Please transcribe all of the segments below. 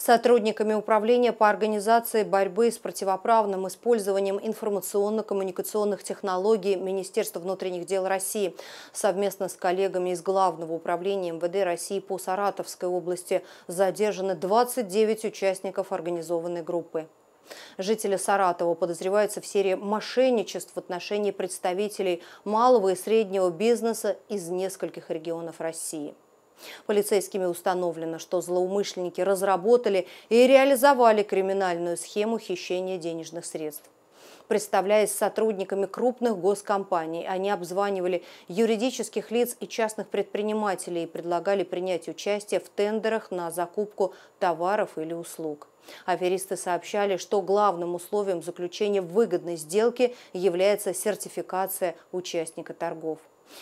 сотрудниками Управления по организации борьбы с противоправным использованием информационно-коммуникационных технологий Министерства внутренних дел России совместно с коллегами из Главного управления МВД России по Саратовской области задержаны 29 участников организованной группы. Жители Саратова подозреваются в серии мошенничеств в отношении представителей малого и среднего бизнеса из нескольких регионов России. Полицейскими установлено, что злоумышленники разработали и реализовали криминальную схему хищения денежных средств представляясь сотрудниками крупных госкомпаний. Они обзванивали юридических лиц и частных предпринимателей и предлагали принять участие в тендерах на закупку товаров или услуг. Аферисты сообщали, что главным условием заключения выгодной сделки является сертификация участника торгов.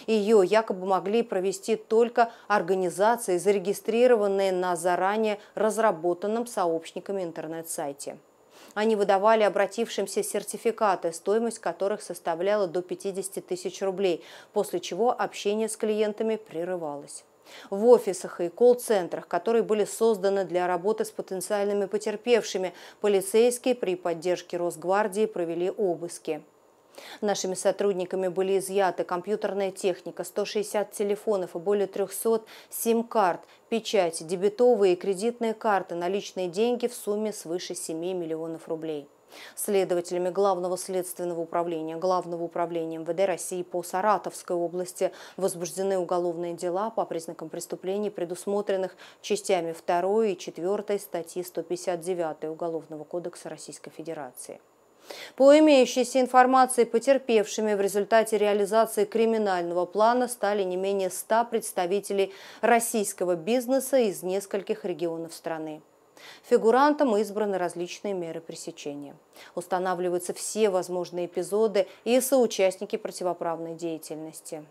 Ее якобы могли провести только организации, зарегистрированные на заранее разработанном сообщниками интернет-сайте. Они выдавали обратившимся сертификаты, стоимость которых составляла до 50 тысяч рублей, после чего общение с клиентами прерывалось. В офисах и колл-центрах, которые были созданы для работы с потенциальными потерпевшими, полицейские при поддержке Росгвардии провели обыски. Нашими сотрудниками были изъяты компьютерная техника, 160 телефонов и более 300 сим-карт, печати, дебетовые и кредитные карты, наличные деньги в сумме свыше 7 миллионов рублей. Следователями Главного следственного управления, Главного управления МВД России по Саратовской области возбуждены уголовные дела по признакам преступлений, предусмотренных частями 2 и 4 статьи 159 Уголовного кодекса Российской Федерации. По имеющейся информации, потерпевшими в результате реализации криминального плана стали не менее 100 представителей российского бизнеса из нескольких регионов страны. Фигурантам избраны различные меры пресечения. Устанавливаются все возможные эпизоды и соучастники противоправной деятельности.